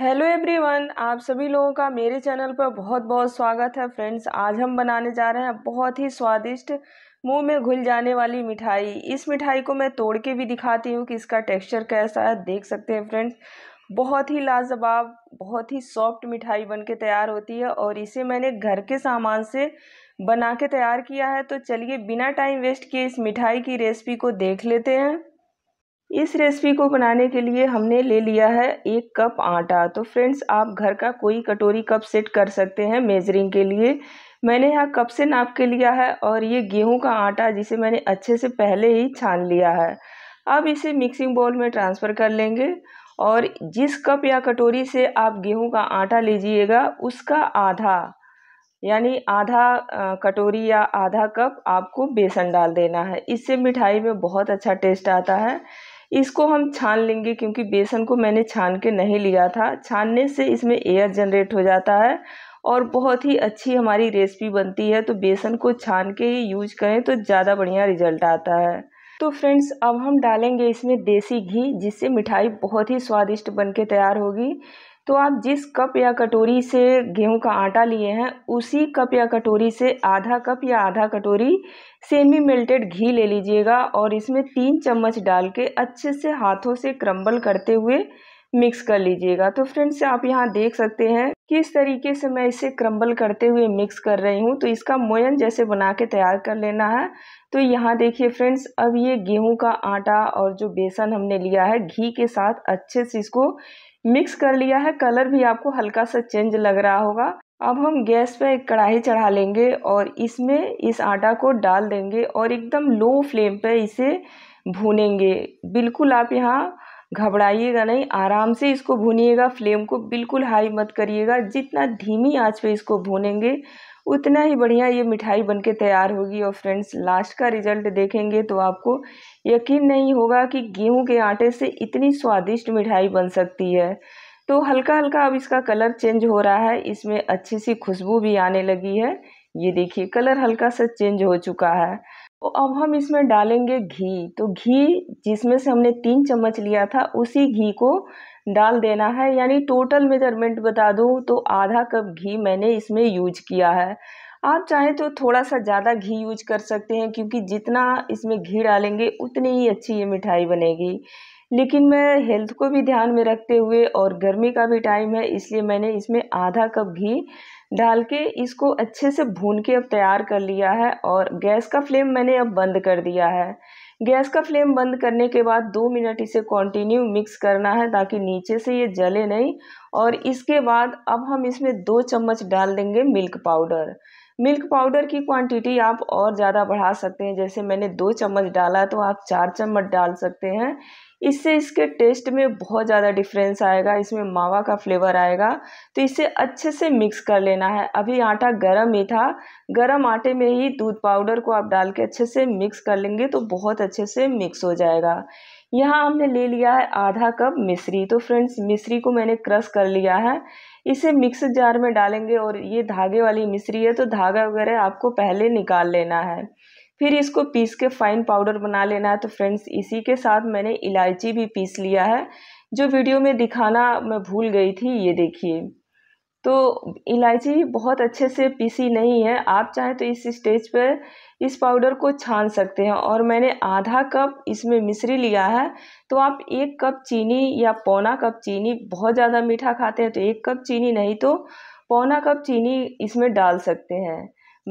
hello everyone आप सभी लोगों का मेरे चैनल पर बहुत बहुत स्वागत है फ्रेंड्स आज हम बनाने जा रहे हैं बहुत ही स्वादिष्ट मुंह में घुल जाने वाली मिठाई इस मिठाई को मैं तोड़ के भी दिखाती हूँ कि इसका टेक्सचर कैसा है देख सकते हैं फ्रेंड्स बहुत ही लाजवाब बहुत ही सॉफ्ट मिठाई बन के तैयार होती है और इसे मैंने घर के सामान से बना के तैयार किया है तो चलिए बिना टाइम वेस्ट किए इस मिठाई की रेसिपी को देख लेते हैं इस रेसिपी को बनाने के लिए हमने ले लिया है एक कप आटा तो फ्रेंड्स आप घर का कोई कटोरी कप सेट कर सकते हैं मेजरिंग के लिए मैंने यहाँ कप से नाप के लिया है और ये गेहूं का आटा जिसे मैंने अच्छे से पहले ही छान लिया है अब इसे मिक्सिंग बाउल में ट्रांसफ़र कर लेंगे और जिस कप या कटोरी से आप गेहूं का आटा लीजिएगा उसका आधा यानी आधा कटोरी या आधा कप आपको बेसन डाल देना है इससे मिठाई में बहुत अच्छा टेस्ट आता है इसको हम छान लेंगे क्योंकि बेसन को मैंने छान के नहीं लिया था छानने से इसमें एयर जनरेट हो जाता है और बहुत ही अच्छी हमारी रेसिपी बनती है तो बेसन को छान के ही यूज करें तो ज़्यादा बढ़िया रिजल्ट आता है तो फ्रेंड्स अब हम डालेंगे इसमें देसी घी जिससे मिठाई बहुत ही स्वादिष्ट बन के तैयार होगी तो आप जिस कप या कटोरी से गेहूं का आटा लिए हैं उसी कप या कटोरी से आधा कप या आधा कटोरी सेमी मेल्टेड घी ले लीजिएगा और इसमें तीन चम्मच डाल के अच्छे से हाथों से क्रम्बल करते हुए मिक्स कर लीजिएगा तो फ्रेंड्स आप यहाँ देख सकते हैं कि इस तरीके से मैं इसे क्रम्बल करते हुए मिक्स कर रही हूँ तो इसका मोयन जैसे बना के तैयार कर लेना है तो यहाँ देखिए फ्रेंड्स अब ये गेहूं का आटा और जो बेसन हमने लिया है घी के साथ अच्छे से इसको मिक्स कर लिया है कलर भी आपको हल्का सा चेंज लग रहा होगा अब हम गैस पे एक कढ़ाई चढ़ा लेंगे और इसमें इस आटा को डाल देंगे और एकदम लो फ्लेम पे इसे भूनेंगे बिल्कुल आप यहाँ घबराइएगा नहीं आराम से इसको भूनिएगा फ्लेम को बिल्कुल हाई मत करिएगा जितना धीमी आँच पे इसको भूनेंगे उतना ही बढ़िया ये मिठाई बनके तैयार होगी और फ्रेंड्स लास्ट का रिजल्ट देखेंगे तो आपको यकीन नहीं होगा कि गेहूं के आटे से इतनी स्वादिष्ट मिठाई बन सकती है तो हल्का हल्का अब इसका कलर चेंज हो रहा है इसमें अच्छी सी खुशबू भी आने लगी है ये देखिए कलर हल्का सा चेंज हो चुका है तो अब हम इसमें डालेंगे घी तो घी जिसमें से हमने तीन चम्मच लिया था उसी घी को डाल देना है यानी टोटल मेजरमेंट बता दूँ तो आधा कप घी मैंने इसमें यूज किया है आप चाहें तो थोड़ा सा ज़्यादा घी यूज कर सकते हैं क्योंकि जितना इसमें घी डालेंगे उतनी ही अच्छी ये मिठाई बनेगी लेकिन मैं हेल्थ को भी ध्यान में रखते हुए और गर्मी का भी टाइम है इसलिए मैंने इसमें आधा कप घी डाल के इसको अच्छे से भून के अब तैयार कर लिया है और गैस का फ्लेम मैंने अब बंद कर दिया है गैस का फ्लेम बंद करने के बाद दो मिनट इसे कंटिन्यू मिक्स करना है ताकि नीचे से ये जले नहीं और इसके बाद अब हम इसमें दो चम्मच डाल देंगे मिल्क पाउडर मिल्क पाउडर की क्वांटिटी आप और ज़्यादा बढ़ा सकते हैं जैसे मैंने दो चम्मच डाला तो आप चार चम्मच डाल सकते हैं इससे इसके टेस्ट में बहुत ज़्यादा डिफरेंस आएगा इसमें मावा का फ्लेवर आएगा तो इसे अच्छे से मिक्स कर लेना है अभी आटा गर्म ही था गर्म आटे में ही दूध पाउडर को आप डाल के अच्छे से मिक्स कर लेंगे तो बहुत अच्छे से मिक्स हो जाएगा यहाँ हमने ले लिया है आधा कप मिश्री तो फ्रेंड्स मिश्री को मैंने क्रश कर लिया है इसे मिक्स जार में डालेंगे और ये धागे वाली मिश्री है तो धागा वगैरह आपको पहले निकाल लेना है फिर इसको पीस के फाइन पाउडर बना लेना है तो फ्रेंड्स इसी के साथ मैंने इलायची भी पीस लिया है जो वीडियो में दिखाना मैं भूल गई थी ये देखिए तो इलायची बहुत अच्छे से पीसी नहीं है आप चाहें तो इस स्टेज पर इस पाउडर को छान सकते हैं और मैंने आधा कप इसमें मिश्री लिया है तो आप एक कप चीनी या पौना कप चीनी बहुत ज़्यादा मीठा खाते हैं तो एक कप चीनी नहीं तो पौना कप चीनी इसमें डाल सकते हैं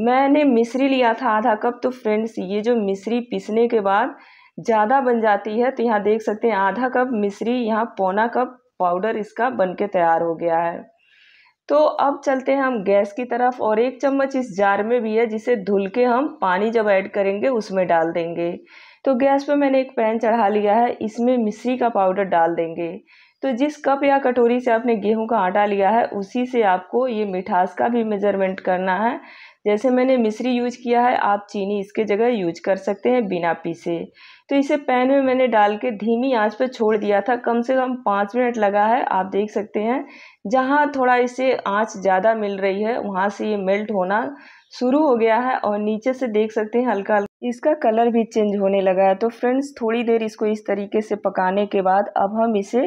मैंने मिश्री लिया था आधा कप तो फ्रेंड्स ये जो मिश्री पीसने के बाद ज़्यादा बन जाती है तो यहाँ देख सकते हैं आधा कप मिश्री यहाँ पौना कप पाउडर इसका बन के तैयार हो गया है तो अब चलते हैं हम गैस की तरफ और एक चम्मच इस जार में भी है जिसे धुल के हम पानी जब ऐड करेंगे उसमें डाल देंगे तो गैस पर मैंने एक पैन चढ़ा लिया है इसमें मिश्री का पाउडर डाल देंगे तो जिस कप या कटोरी से आपने गेहूं का आटा लिया है उसी से आपको ये मिठास का भी मेजरमेंट करना है जैसे मैंने मिश्री यूज किया है आप चीनी इसके जगह यूज कर सकते हैं बिना पीसे तो इसे पैन में मैंने डाल के धीमी आंच पर छोड़ दिया था कम से कम पाँच मिनट लगा है आप देख सकते हैं जहाँ थोड़ा इसे आँच ज़्यादा मिल रही है वहाँ से ये मेल्ट होना शुरू हो गया है और नीचे से देख सकते हैं हल्का हल्का इसका कलर भी चेंज होने लगा है तो फ्रेंड्स थोड़ी देर इसको इस तरीके से पकाने के बाद अब हम इसे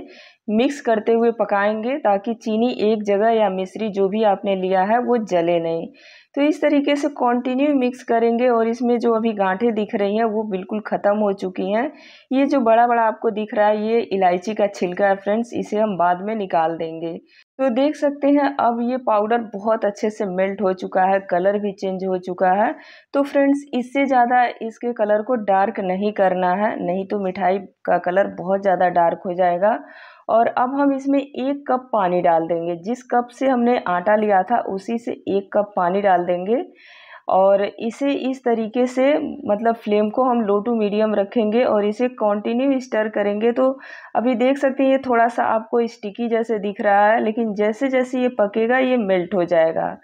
मिक्स करते हुए पकाएंगे ताकि चीनी एक जगह या मिश्री जो भी आपने लिया है वो जले नहीं तो इस तरीके से कंटिन्यू मिक्स करेंगे और इसमें जो अभी गांठें दिख रही हैं वो बिल्कुल ख़त्म हो चुकी हैं ये जो बड़ा बड़ा आपको दिख रहा है ये इलायची का छिलका है फ्रेंड्स इसे हम बाद में निकाल देंगे तो देख सकते हैं अब ये पाउडर बहुत अच्छे से मेल्ट हो चुका है कलर भी चेंज हो चुका है तो फ्रेंड्स इससे ज़्यादा इसके कलर को डार्क नहीं करना है नहीं तो मिठाई का कलर बहुत ज़्यादा डार्क हो जाएगा और अब हम इसमें एक कप पानी डाल देंगे जिस कप से हमने आटा लिया था उसी से एक कप पानी डाल देंगे और इसे इस तरीके से मतलब फ्लेम को हम लो टू मीडियम रखेंगे और इसे कंटिन्यू स्टर करेंगे तो अभी देख सकते हैं ये थोड़ा सा आपको स्टिकी जैसे दिख रहा है लेकिन जैसे जैसे ये पकेगा ये मेल्ट हो जाएगा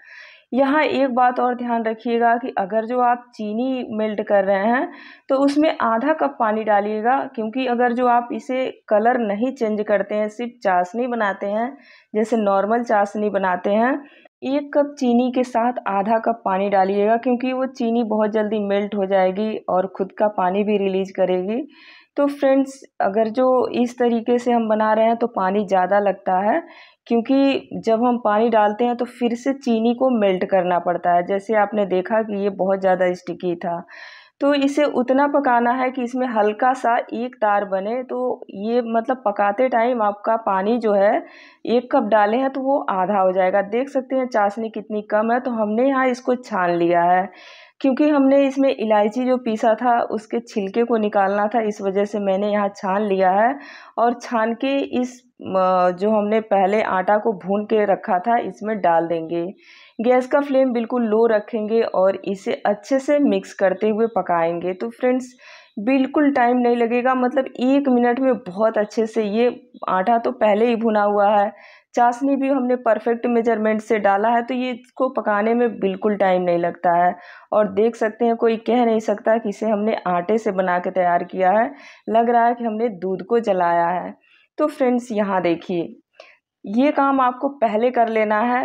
यहाँ एक बात और ध्यान रखिएगा कि अगर जो आप चीनी मेल्ट कर रहे हैं तो उसमें आधा कप पानी डालिएगा क्योंकि अगर जो आप इसे कलर नहीं चेंज करते हैं सिर्फ चाशनी बनाते हैं जैसे नॉर्मल चाशनी बनाते हैं एक कप चीनी के साथ आधा कप पानी डालिएगा क्योंकि वो चीनी बहुत जल्दी मेल्ट हो जाएगी और ख़ुद का पानी भी रिलीज करेगी तो फ्रेंड्स अगर जो इस तरीके से हम बना रहे हैं तो पानी ज़्यादा लगता है क्योंकि जब हम पानी डालते हैं तो फिर से चीनी को मेल्ट करना पड़ता है जैसे आपने देखा कि ये बहुत ज़्यादा स्टिकी था तो इसे उतना पकाना है कि इसमें हल्का सा एक तार बने तो ये मतलब पकाते टाइम आपका पानी जो है एक कप डाले हैं तो वो आधा हो जाएगा देख सकते हैं चाशनी कितनी कम है तो हमने यहाँ इसको छान लिया है क्योंकि हमने इसमें इलायची जो पीसा था उसके छिलके को निकालना था इस वजह से मैंने यहाँ छान लिया है और छान के इस जो हमने पहले आटा को भून के रखा था इसमें डाल देंगे गैस का फ्लेम बिल्कुल लो रखेंगे और इसे अच्छे से मिक्स करते हुए पकाएंगे तो फ्रेंड्स बिल्कुल टाइम नहीं लगेगा मतलब एक मिनट में बहुत अच्छे से ये आटा तो पहले ही भुना हुआ है चाशनी भी हमने परफेक्ट मेजरमेंट से डाला है तो ये इसको पकाने में बिल्कुल टाइम नहीं लगता है और देख सकते हैं कोई कह नहीं सकता कि इसे हमने आटे से बना के तैयार किया है लग रहा है कि हमने दूध को जलाया है तो फ्रेंड्स यहाँ देखिए ये काम आपको पहले कर लेना है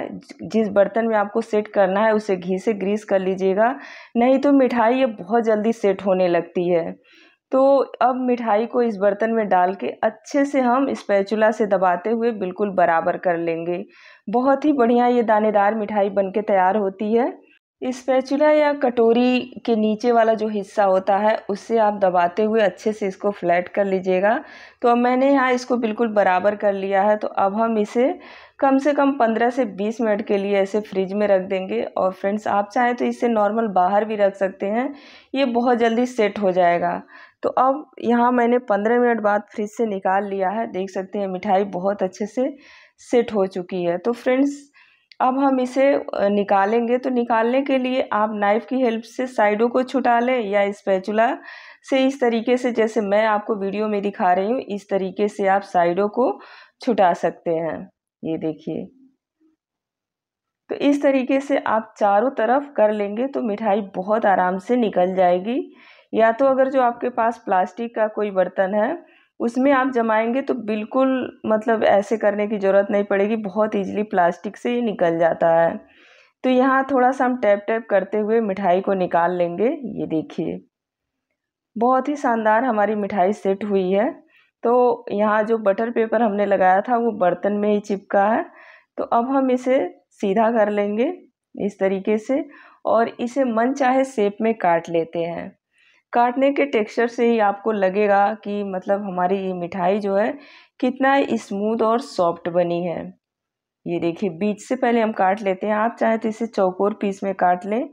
जिस बर्तन में आपको सेट करना है उसे घी से ग्रीस कर लीजिएगा नहीं तो मिठाई ये बहुत जल्दी सेट होने लगती है तो अब मिठाई को इस बर्तन में डाल के अच्छे से हम स्पैचुला से दबाते हुए बिल्कुल बराबर कर लेंगे बहुत ही बढ़िया ये दानेदार मिठाई बन के तैयार होती है स्पैचुला या कटोरी के नीचे वाला जो हिस्सा होता है उससे आप दबाते हुए अच्छे से इसको फ्लैट कर लीजिएगा तो अब मैंने यहाँ इसको बिल्कुल बराबर कर लिया है तो अब हम इसे कम से कम 15 से 20 मिनट के लिए ऐसे फ्रिज में रख देंगे और फ्रेंड्स आप चाहें तो इसे नॉर्मल बाहर भी रख सकते हैं ये बहुत जल्दी सेट हो जाएगा तो अब यहाँ मैंने 15 मिनट बाद फ्रिज से निकाल लिया है देख सकते हैं मिठाई बहुत अच्छे से सेट हो चुकी है तो फ्रेंड्स अब हम इसे निकालेंगे तो निकालने के लिए आप नाइफ़ की हेल्प से साइडों को छुटा लें या स्पैचुला से इस तरीके से जैसे मैं आपको वीडियो में दिखा रही हूँ इस तरीके से आप साइडों को छुटा सकते हैं ये देखिए तो इस तरीके से आप चारों तरफ कर लेंगे तो मिठाई बहुत आराम से निकल जाएगी या तो अगर जो आपके पास प्लास्टिक का कोई बर्तन है उसमें आप जमाएंगे तो बिल्कुल मतलब ऐसे करने की ज़रूरत नहीं पड़ेगी बहुत ईजिली प्लास्टिक से ही निकल जाता है तो यहाँ थोड़ा सा हम टैप टैप करते हुए मिठाई को निकाल लेंगे ये देखिए बहुत ही शानदार हमारी मिठाई सेट हुई है तो यहाँ जो बटर पेपर हमने लगाया था वो बर्तन में ही चिपका है तो अब हम इसे सीधा कर लेंगे इस तरीके से और इसे मन चाहे सेप में काट लेते हैं काटने के टेक्सचर से ही आपको लगेगा कि मतलब हमारी ये मिठाई जो है कितना स्मूथ और सॉफ्ट बनी है ये देखिए बीच से पहले हम काट लेते हैं आप चाहे तो इसे चौकोर पीस में काट लें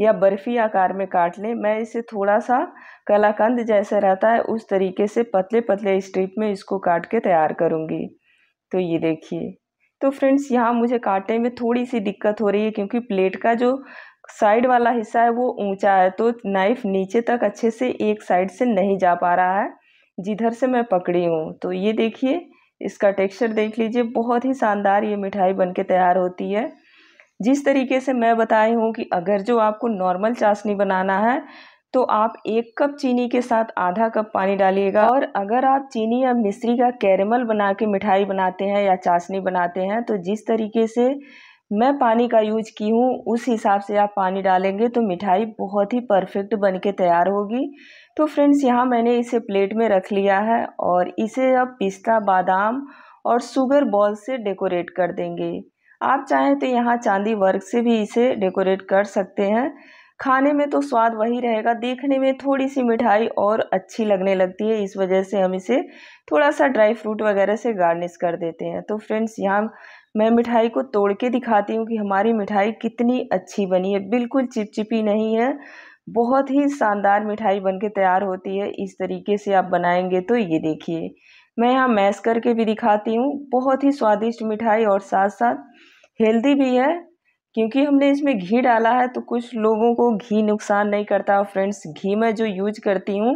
या बर्फी आकार में काट लें मैं इसे थोड़ा सा कलाकंद जैसा रहता है उस तरीके से पतले पतले स्ट्रिप में इसको काट के तैयार करूँगी तो ये देखिए तो फ्रेंड्स यहाँ मुझे काटने में थोड़ी सी दिक्कत हो रही है क्योंकि प्लेट का जो साइड वाला हिस्सा है वो ऊंचा है तो नाइफ़ नीचे तक अच्छे से एक साइड से नहीं जा पा रहा है जिधर से मैं पकड़ी हूँ तो ये देखिए इसका टेक्सचर देख लीजिए बहुत ही शानदार ये मिठाई बनके तैयार होती है जिस तरीके से मैं बताई हूँ कि अगर जो आपको नॉर्मल चाशनी बनाना है तो आप एक कप चीनी के साथ आधा कप पानी डालिएगा और अगर आप चीनी या मिश्री का कैरेमल बना के मिठाई बनाते हैं या चाशनी बनाते हैं तो जिस तरीके से मैं पानी का यूज की हूँ उस हिसाब से आप पानी डालेंगे तो मिठाई बहुत ही परफेक्ट बन के तैयार होगी तो फ्रेंड्स यहाँ मैंने इसे प्लेट में रख लिया है और इसे अब पिस्ता बादाम और शुगर बॉल से डेकोरेट कर देंगे आप चाहें तो यहाँ चांदी वर्क से भी इसे डेकोरेट कर सकते हैं खाने में तो स्वाद वही रहेगा देखने में थोड़ी सी मिठाई और अच्छी लगने लगती है इस वजह से हम इसे थोड़ा सा ड्राई फ्रूट वगैरह से गार्निश कर देते हैं तो फ्रेंड्स यहाँ मैं मिठाई को तोड़ के दिखाती हूँ कि हमारी मिठाई कितनी अच्छी बनी है बिल्कुल चिपचिपी नहीं है बहुत ही शानदार मिठाई बन के तैयार होती है इस तरीके से आप बनाएंगे तो ये देखिए मैं यहाँ मैस करके भी दिखाती हूँ बहुत ही स्वादिष्ट मिठाई और साथ साथ हेल्दी भी है क्योंकि हमने इसमें घी डाला है तो कुछ लोगों को घी नुकसान नहीं करता फ्रेंड्स घी मैं जो यूज करती हूँ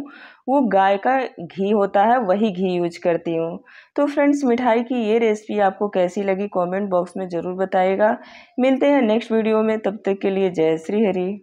वो गाय का घी होता है वही घी यूज करती हूँ तो फ्रेंड्स मिठाई की ये रेसिपी आपको कैसी लगी कमेंट बॉक्स में ज़रूर बताइएगा मिलते हैं नेक्स्ट वीडियो में तब तक के लिए जय श्री हरी